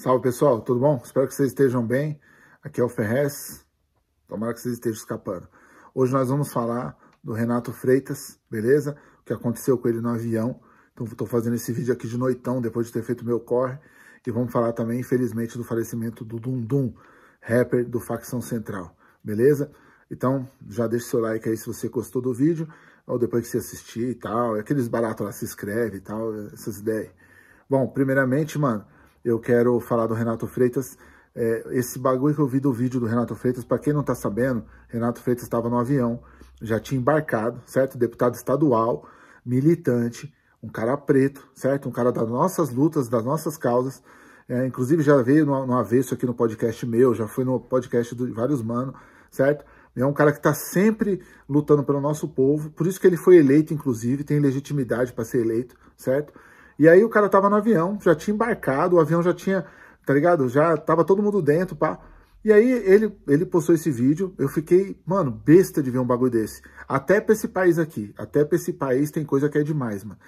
Salve pessoal, tudo bom? Espero que vocês estejam bem. Aqui é o Ferrez, tomara que vocês estejam escapando. Hoje nós vamos falar do Renato Freitas, beleza? O que aconteceu com ele no avião. Então estou fazendo esse vídeo aqui de noitão, depois de ter feito meu corre. E vamos falar também, infelizmente, do falecimento do Dundum, rapper do Facção Central, beleza? Então já deixa seu like aí se você gostou do vídeo, ou depois que você assistir e tal. É aqueles baratos lá, se inscreve e tal, essas ideias. Bom, primeiramente, mano eu quero falar do Renato Freitas. É, esse bagulho que eu vi do vídeo do Renato Freitas, para quem não tá sabendo, Renato Freitas estava no avião, já tinha embarcado, certo? Deputado estadual, militante, um cara preto, certo? Um cara das nossas lutas, das nossas causas. É, inclusive já veio no, no avesso aqui no podcast meu, já foi no podcast de vários manos, certo? É um cara que está sempre lutando pelo nosso povo, por isso que ele foi eleito, inclusive, tem legitimidade para ser eleito, certo? E aí o cara tava no avião, já tinha embarcado, o avião já tinha, tá ligado? Já tava todo mundo dentro, pá. E aí ele, ele postou esse vídeo, eu fiquei, mano, besta de ver um bagulho desse. Até pra esse país aqui, até pra esse país tem coisa que é demais, mano.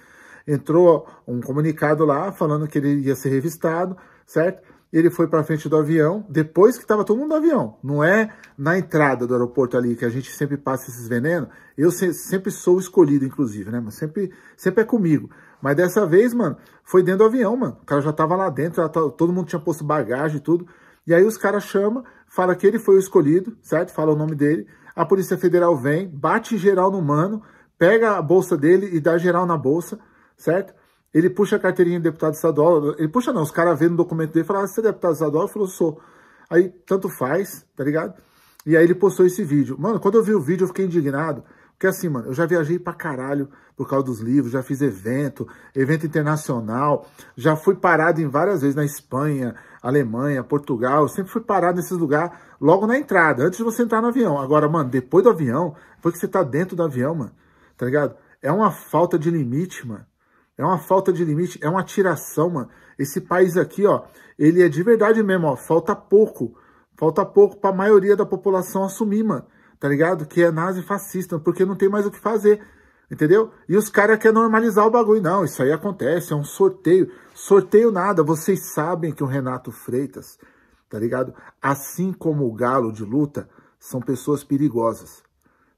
Entrou um comunicado lá falando que ele ia ser revistado, certo? ele foi para frente do avião, depois que estava todo mundo no avião. Não é na entrada do aeroporto ali que a gente sempre passa esses venenos. Eu se, sempre sou escolhido, inclusive, né? Mas sempre, sempre é comigo. Mas dessa vez, mano, foi dentro do avião, mano. O cara já estava lá dentro, todo mundo tinha posto bagagem e tudo. E aí os caras chamam, fala que ele foi o escolhido, certo? Fala o nome dele. A Polícia Federal vem, bate geral no mano, pega a bolsa dele e dá geral na bolsa, certo? Ele puxa a carteirinha de deputado estadual. Ele puxa não, os caras vendo o documento dele falaram: falam, ah, você é deputado estadual? Ele falou, sou. Aí, tanto faz, tá ligado? E aí ele postou esse vídeo. Mano, quando eu vi o vídeo eu fiquei indignado. Porque assim, mano, eu já viajei pra caralho por causa dos livros, já fiz evento, evento internacional, já fui parado em várias vezes na Espanha, Alemanha, Portugal, eu sempre fui parado nesses lugares logo na entrada, antes de você entrar no avião. Agora, mano, depois do avião, depois que você tá dentro do avião, mano, tá ligado? É uma falta de limite, mano. É uma falta de limite, é uma tiração, mano. Esse país aqui, ó, ele é de verdade mesmo, ó. Falta pouco. Falta pouco para a maioria da população assumir, mano. Tá ligado? Que é nazi fascista, porque não tem mais o que fazer. Entendeu? E os caras querem normalizar o bagulho. Não, isso aí acontece, é um sorteio. Sorteio nada. Vocês sabem que o Renato Freitas, tá ligado? Assim como o Galo de Luta, são pessoas perigosas.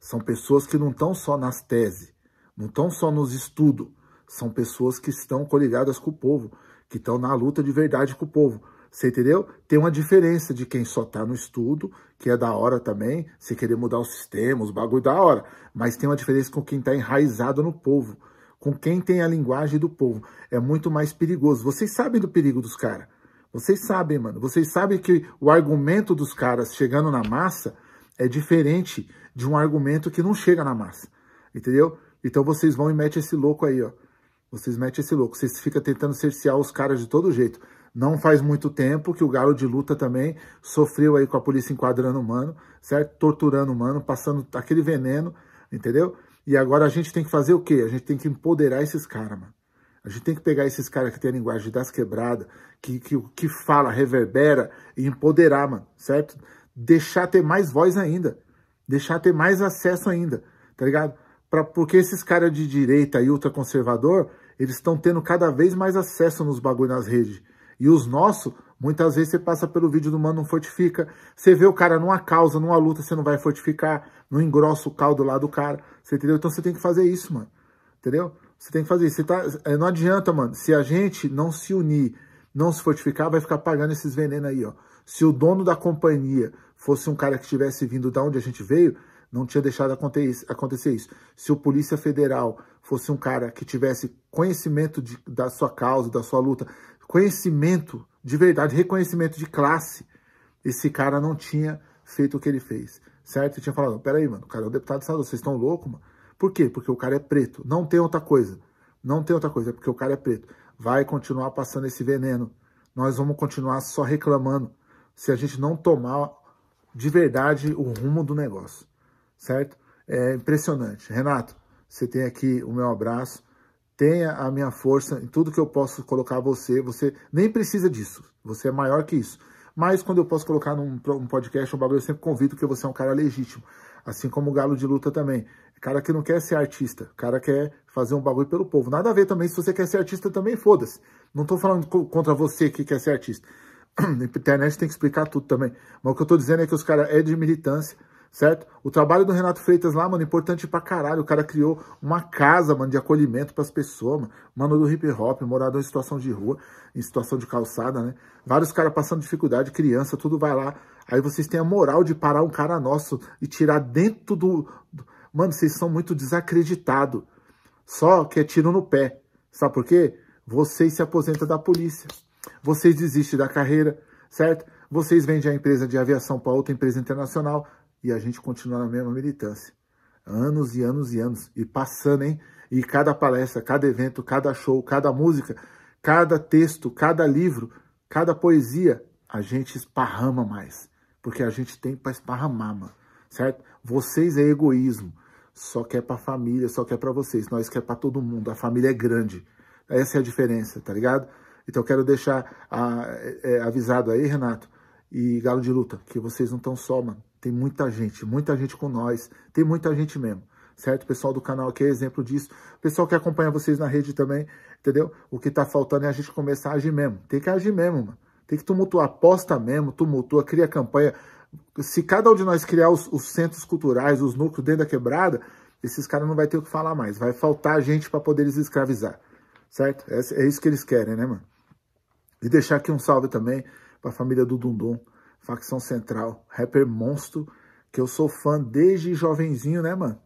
São pessoas que não estão só nas teses, não estão só nos estudos são pessoas que estão coligadas com o povo, que estão na luta de verdade com o povo. Você entendeu? Tem uma diferença de quem só tá no estudo, que é da hora também, se querer mudar o sistema, os bagulho da hora. Mas tem uma diferença com quem tá enraizado no povo, com quem tem a linguagem do povo. É muito mais perigoso. Vocês sabem do perigo dos caras. Vocês sabem, mano. Vocês sabem que o argumento dos caras chegando na massa é diferente de um argumento que não chega na massa. Entendeu? Então vocês vão e metem esse louco aí, ó. Vocês metem esse louco, vocês ficam tentando cercear os caras de todo jeito. Não faz muito tempo que o Galo de Luta também sofreu aí com a polícia enquadrando o mano, certo? Torturando o mano, passando aquele veneno, entendeu? E agora a gente tem que fazer o quê? A gente tem que empoderar esses caras, mano. A gente tem que pegar esses caras que tem a linguagem das quebradas, que, que, que fala, reverbera e empoderar, mano, certo? Deixar ter mais voz ainda. Deixar ter mais acesso ainda, tá ligado? Pra, porque esses caras de direita e ultraconservador, eles estão tendo cada vez mais acesso nos bagulho nas redes. E os nossos, muitas vezes você passa pelo vídeo do Mano Não Fortifica, você vê o cara numa causa, numa luta, você não vai fortificar, não engrossa o caldo lá do cara, você entendeu? Então você tem que fazer isso, mano, entendeu? Você tem que fazer isso. Você tá, eh, não adianta, mano, se a gente não se unir, não se fortificar, vai ficar pagando esses venenos aí, ó. Se o dono da companhia fosse um cara que tivesse vindo da onde a gente veio, não tinha deixado acontecer isso. Se o Polícia Federal fosse um cara que tivesse conhecimento de, da sua causa, da sua luta, conhecimento de verdade, reconhecimento de classe, esse cara não tinha feito o que ele fez, certo? Ele tinha falado, peraí, mano, o cara é o deputado de estadual, vocês estão loucos, mano? Por quê? Porque o cara é preto, não tem outra coisa, não tem outra coisa, é porque o cara é preto. Vai continuar passando esse veneno, nós vamos continuar só reclamando se a gente não tomar de verdade o rumo do negócio certo? É impressionante. Renato, você tem aqui o meu abraço, tenha a minha força em tudo que eu posso colocar você. Você nem precisa disso, você é maior que isso. Mas quando eu posso colocar num podcast, um bagulho, eu sempre convido que você é um cara legítimo. Assim como o Galo de Luta também. Cara que não quer ser artista, cara quer fazer um bagulho pelo povo. Nada a ver também, se você quer ser artista também, foda-se. Não tô falando contra você que quer ser artista. internet tem que explicar tudo também. Mas o que eu tô dizendo é que os caras é de militância, certo? O trabalho do Renato Freitas lá, mano, importante pra caralho. O cara criou uma casa, mano, de acolhimento pras pessoas, mano. Mano do hip hop, morador em situação de rua, em situação de calçada, né? Vários caras passando dificuldade, criança, tudo vai lá. Aí vocês têm a moral de parar um cara nosso e tirar dentro do. Mano, vocês são muito desacreditados. Só que é tiro no pé. Sabe por quê? Vocês se aposentam da polícia. Vocês desistem da carreira, certo? Vocês vendem a empresa de aviação para outra empresa internacional, e a gente continua na mesma militância. Anos e anos e anos. E passando, hein? E cada palestra, cada evento, cada show, cada música, cada texto, cada livro, cada poesia, a gente esparrama mais. Porque a gente tem para esparramar, mano. Certo? Vocês é egoísmo. Só quer para a família, só quer para vocês. Nós quer para todo mundo. A família é grande. Essa é a diferença, tá ligado? Então quero deixar a, ah, é, é, avisado aí, Renato, e Galo de Luta, que vocês não estão só, mano. Tem muita gente, muita gente com nós, tem muita gente mesmo, certo? O pessoal do canal aqui é exemplo disso. O pessoal que acompanha vocês na rede também, entendeu? O que tá faltando é a gente começar a agir mesmo. Tem que agir mesmo, mano. Tem que tumultuar, aposta mesmo, tumultua, cria campanha. Se cada um de nós criar os, os centros culturais, os núcleos dentro da quebrada, esses caras não vai ter o que falar mais. Vai faltar gente para poder eles escravizar, certo? É, é isso que eles querem, né, mano? E deixar aqui um salve também para a família do Dundum, facção central, rapper monstro, que eu sou fã desde jovenzinho, né, mano?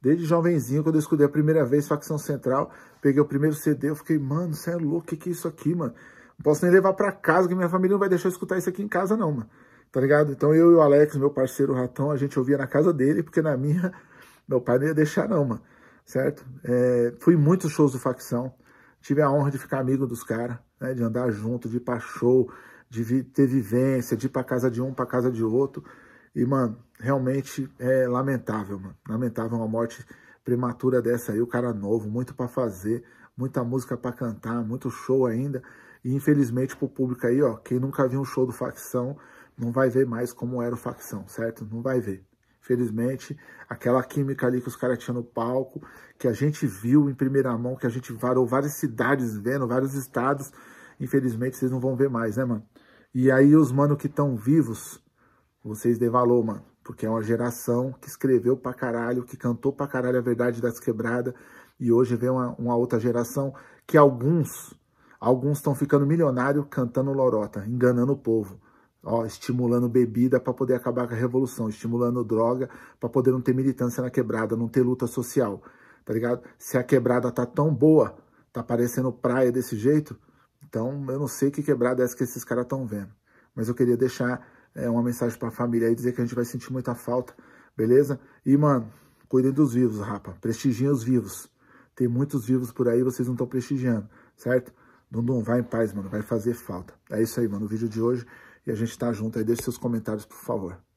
Desde jovenzinho, quando eu escutei a primeira vez facção central, peguei o primeiro CD, eu fiquei, mano, você é louco, o que, que é isso aqui, mano? Não posso nem levar para casa, que minha família não vai deixar eu escutar isso aqui em casa, não, mano. Tá ligado? Então eu e o Alex, meu parceiro Ratão, a gente ouvia na casa dele, porque na minha, meu pai não ia deixar, não, mano. Certo? É, fui muitos shows do facção. Tive a honra de ficar amigo dos caras, né? De andar junto, de ir pra show, de ter vivência, de ir para casa de um, para casa de outro. E, mano, realmente é lamentável, mano. Lamentável uma morte prematura dessa aí, o cara novo, muito para fazer, muita música para cantar, muito show ainda. E infelizmente pro público aí, ó, quem nunca viu um show do Facção, não vai ver mais como era o Facção, certo? Não vai ver. infelizmente aquela química ali que os caras tinham no palco, que a gente viu em primeira mão, que a gente varou várias cidades vendo, vários estados, Infelizmente, vocês não vão ver mais, né, mano? E aí os mano que estão vivos, vocês dê valor, mano. Porque é uma geração que escreveu pra caralho, que cantou pra caralho a verdade das quebradas. E hoje vem uma, uma outra geração que alguns alguns estão ficando milionário cantando lorota, enganando o povo. Ó, estimulando bebida para poder acabar com a revolução, estimulando droga para poder não ter militância na quebrada, não ter luta social, tá ligado? Se a quebrada tá tão boa, tá parecendo praia desse jeito, então, eu não sei que quebrada é essa que esses caras estão vendo. Mas eu queria deixar é, uma mensagem para a família aí, dizer que a gente vai sentir muita falta, beleza? E, mano, cuidem dos vivos, rapa. Prestigiem os vivos. Tem muitos vivos por aí, vocês não estão prestigiando, certo? Dundum, vai em paz, mano. Vai fazer falta. É isso aí, mano. O vídeo de hoje. E a gente tá junto aí. Deixe seus comentários, por favor.